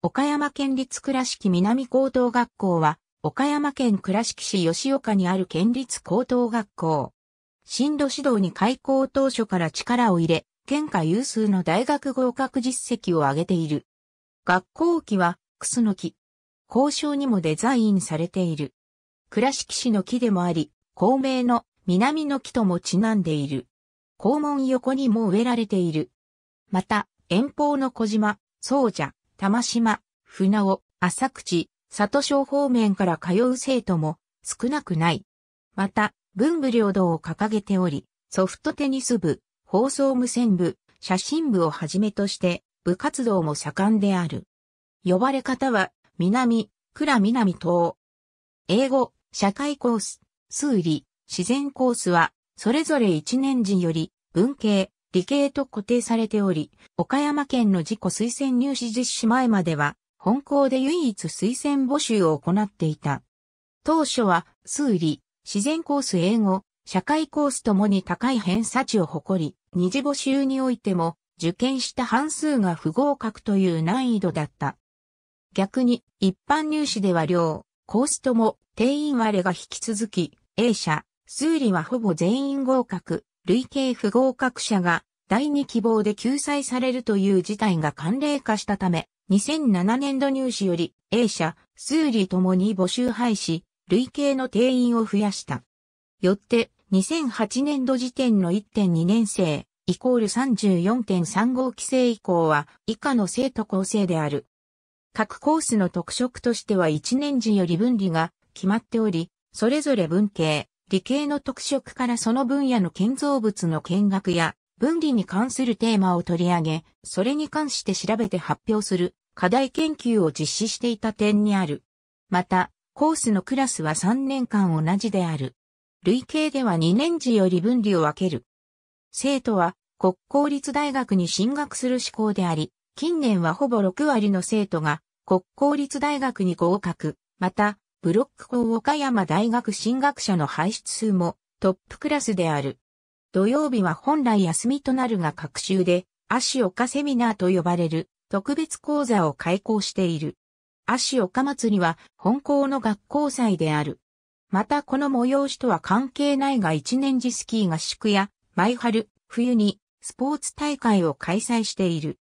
岡山県立倉敷南高等学校は、岡山県倉敷市吉岡にある県立高等学校。進路指導に開校当初から力を入れ、県下有数の大学合格実績を上げている。学校期は、クスの木。校章にもデザインされている。倉敷市の木でもあり、校名の南の木ともちなんでいる。校門横にも植えられている。また、遠方の小島、宗者、玉島、船尾、浅口、里小方面から通う生徒も少なくない。また、文武両道を掲げており、ソフトテニス部、放送無線部、写真部をはじめとして、部活動も盛んである。呼ばれ方は、南、倉南東。英語、社会コース、数理、自然コースは、それぞれ1年時より、文系、理系と固定されており、岡山県の自己推薦入試実施前までは、本校で唯一推薦募集を行っていた。当初は、数理、自然コース英語、社会コースともに高い偏差値を誇り、二次募集においても、受験した半数が不合格という難易度だった。逆に、一般入試では両、コースとも、定員割れが引き続き、A 社、数理はほぼ全員合格、累計不合格者が第2希望で救済されるという事態が慣例化したため、2007年度入試より A 社、数理ともに募集廃止、累計の定員を増やした。よって、2008年度時点の1.2年生、イコール34.35期生以降は以下の生徒構成である。各コースの特色としては1年時より分離が決まっており、それぞれ文系、理系の特色からその分野の建造物の見学や分離に関するテーマを取り上げ、それに関して調べて発表する課題研究を実施していた点にある。また、コースのクラスは3年間同じである。累計では2年次より分離を分ける。生徒は国公立大学に進学する志向であり、近年はほぼ6割の生徒が国公立大学に合格、またブロック校岡山大学進学者の輩出数もトップクラスである。土曜日は本来休みとなるが各週で、足岡セミナーと呼ばれる特別講座を開講している。足岡祭りは本校の学校祭である。またこの催しとは関係ないが一年次スキー合宿や、毎春、冬にスポーツ大会を開催している。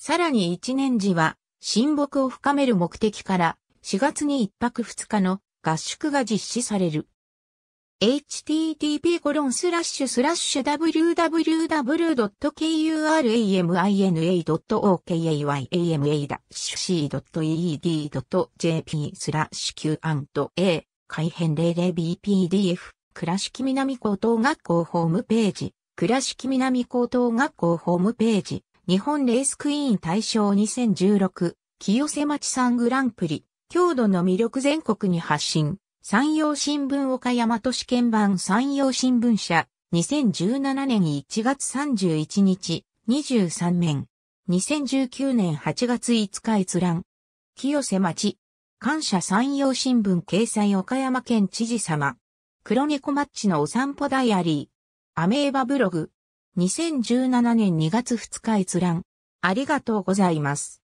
さらに一年次は、親睦を深める目的から、4月に1泊2日の合宿が実施される。h t t p w w w k u r a m i n a o k a y a m a c e e d j p スラッシュ Q&A 改編 00bpdf 倉敷南高等学校ホームページ倉敷南高等学校ホームページ日本レースクイーン大賞2016清瀬町産グランプリ郷土の魅力全国に発信。山陽新聞岡山都市県版山陽新聞社。2017年1月31日、23面。2019年8月5日閲覧。清瀬町。感謝山陽新聞掲載岡山県知事様。黒猫マッチのお散歩ダイアリー。アメーバブログ。2017年2月2日閲覧。ありがとうございます。